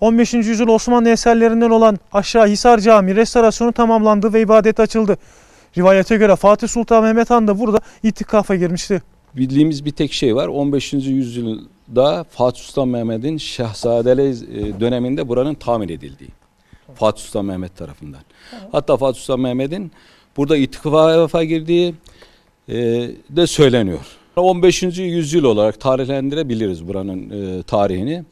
15. yüzyıl Osmanlı eserlerinden olan Aşağı Hisar Camii restorasyonu tamamlandı ve ibadet açıldı. Rivayete göre Fatih Sultan Mehmet Han da burada itikafa girmişti. Bildiğimiz bir tek şey var. 15. yüzyılda Fatih Sultan Mehmet'in Şehzadeli e, döneminde buranın tamir edildiği. Fatih Sultan Mehmet tarafından. Hatta Fatih Sultan Mehmet'in burada itikafa girdiği e, de söyleniyor. 15. yüzyıl olarak tarihlendirebiliriz buranın e, tarihini.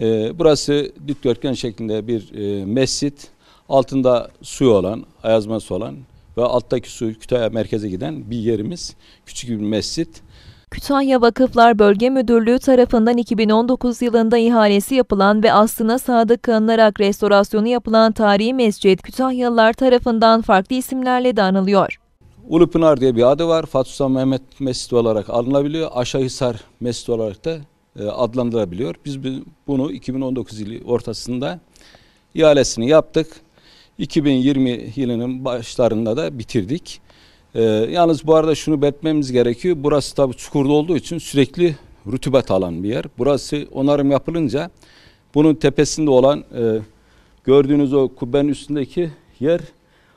E, burası dikdörtgen şeklinde bir e, mescit. Altında suyu olan, ayazması olan ve alttaki suyu Kütahya merkeze giden bir yerimiz. Küçük bir mescit. Kütahya Vakıflar Bölge Müdürlüğü tarafından 2019 yılında ihalesi yapılan ve aslına sadık kalınarak restorasyonu yapılan tarihi mescit Kütahyalılar tarafından farklı isimlerle de anılıyor. Ulupınar diye bir adı var. Fatih Sultan Mehmet Mescidi olarak anılabiliyor. Aşağı Hisar Mescidi olarak da e, adlandırabiliyor. Biz bunu 2019 yılı ortasında ihalesini yaptık. 2020 yılının başlarında da bitirdik. E, yalnız bu arada şunu belirtmemiz gerekiyor. Burası tabii çukurda olduğu için sürekli rutubet alan bir yer. Burası onarım yapılınca bunun tepesinde olan e, gördüğünüz o kubbenin üstündeki yer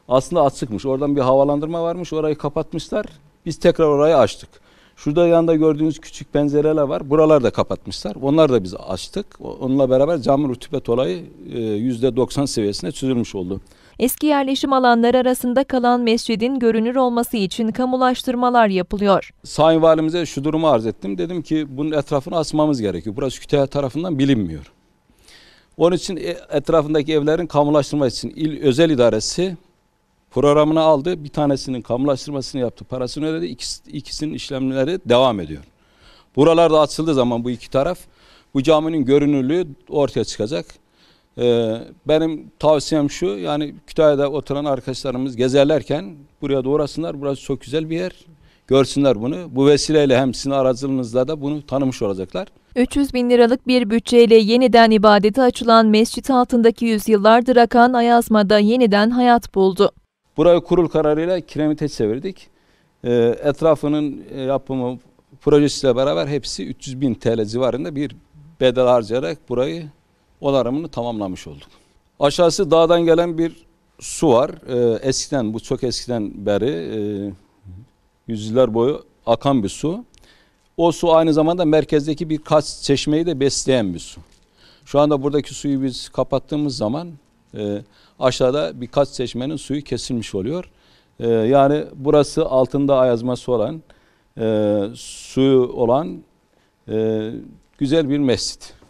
aslında açıkmış. Oradan bir havalandırma varmış. Orayı kapatmışlar. Biz tekrar orayı açtık. Şurada yanında gördüğünüz küçük pencereler var. Buralar da kapatmışlar. Onlar da biz açtık. Onunla beraber cam rutubet olayı %90 e, seviyesine çözülmüş oldu. Eski yerleşim alanları arasında kalan mescidin görünür olması için kamulaştırmalar yapılıyor. Sayın Valimize şu durumu arz ettim. Dedim ki bunun etrafını asmamız gerekiyor. Burası Kütahya tarafından bilinmiyor. Onun için e, etrafındaki evlerin kamulaştırma için il özel idaresi programını aldı. Bir tanesinin kamulaştırmasını yaptı. Parasını ödedi. İkisi, ikisinin işlemleri devam ediyor. Buralarda açıldığı zaman bu iki taraf bu caminin görünürlüğü ortaya çıkacak. Ee, benim tavsiyem şu yani Kütahya'da oturan arkadaşlarımız gezerlerken buraya doğrasınlar. Burası çok güzel bir yer. Görsünler bunu. Bu vesileyle hem sizin aracılığınızla da bunu tanımış olacaklar. 300 bin liralık bir bütçeyle yeniden ibadete açılan mescit altındaki yüzyıllardır akan Ayazma'da yeniden hayat buldu. Burayı kurul kararıyla kiremite çevirdik. Ee, e, etrafının yapımı projesiyle beraber hepsi 300 bin TL civarında bir bedel harcayarak burayı onarımını tamamlamış olduk. Aşağısı dağdan gelen bir su var. Ee, eskiden bu çok eskiden beri e, yüzyıllar boyu akan bir su. O su aynı zamanda merkezdeki birkaç çeşmeyi de besleyen bir su. Şu anda buradaki suyu biz kapattığımız zaman e, aşağıda birkaç seçmenin suyu kesilmiş oluyor. Ee, yani burası altında ayazması olan, e, suyu olan e, güzel bir mescit.